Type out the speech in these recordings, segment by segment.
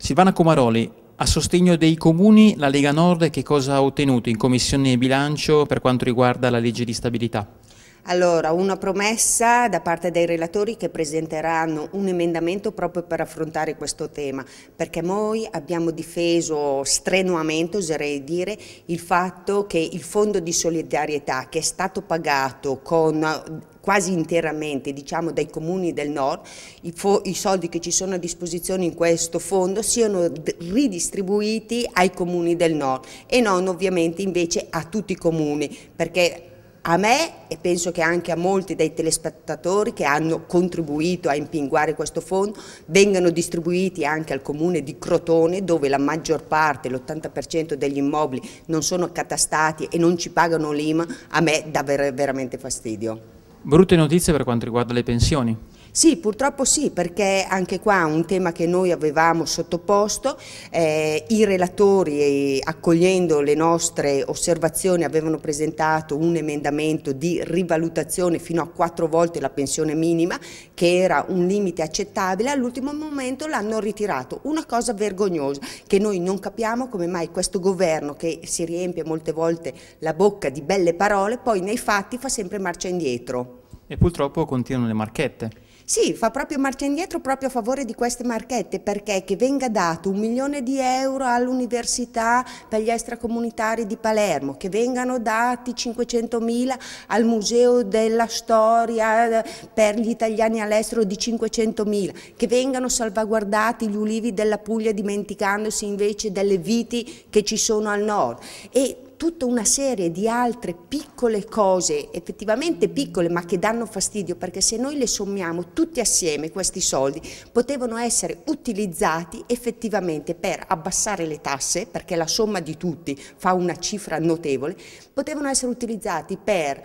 Silvana Comaroli, a sostegno dei comuni la Lega Nord che cosa ha ottenuto in Commissione Bilancio per quanto riguarda la legge di stabilità? Allora, una promessa da parte dei relatori che presenteranno un emendamento proprio per affrontare questo tema, perché noi abbiamo difeso strenuamente, oserei dire, il fatto che il fondo di solidarietà che è stato pagato con quasi interamente diciamo, dai comuni del nord, i, i, soldi che ci sono a disposizione in questo fondo siano ridistribuiti ai comuni del nord e non ovviamente invece a tutti i comuni, perché a me e penso che anche a molti dei telespettatori che hanno contribuito a impinguare questo fondo vengano distribuiti anche al comune di Crotone dove la maggior parte, l'80% degli immobili non sono catastati e non ci pagano l'IMA, a me dà veramente fastidio. Brutte notizie per quanto riguarda le pensioni. Sì, purtroppo sì, perché anche qua un tema che noi avevamo sottoposto, eh, i relatori accogliendo le nostre osservazioni avevano presentato un emendamento di rivalutazione fino a quattro volte la pensione minima, che era un limite accettabile, all'ultimo momento l'hanno ritirato, una cosa vergognosa che noi non capiamo come mai questo governo che si riempie molte volte la bocca di belle parole, poi nei fatti fa sempre marcia indietro. E purtroppo continuano le marchette. Sì, fa proprio marcia indietro proprio a favore di queste marchette perché che venga dato un milione di euro all'università per gli extracomunitari di Palermo, che vengano dati 500 mila al Museo della Storia eh, per gli italiani all'estero di 500 mila, che vengano salvaguardati gli ulivi della Puglia dimenticandosi invece delle viti che ci sono al nord. E tutta una serie di altre piccole cose, effettivamente piccole ma che danno fastidio perché se noi le sommiamo tutti assieme questi soldi potevano essere utilizzati effettivamente per abbassare le tasse perché la somma di tutti fa una cifra notevole, potevano essere utilizzati per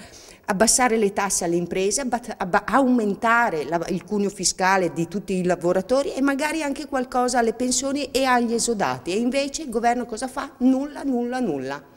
abbassare le tasse alle imprese, aumentare il cuneo fiscale di tutti i lavoratori e magari anche qualcosa alle pensioni e agli esodati. E invece il governo cosa fa? Nulla, nulla, nulla.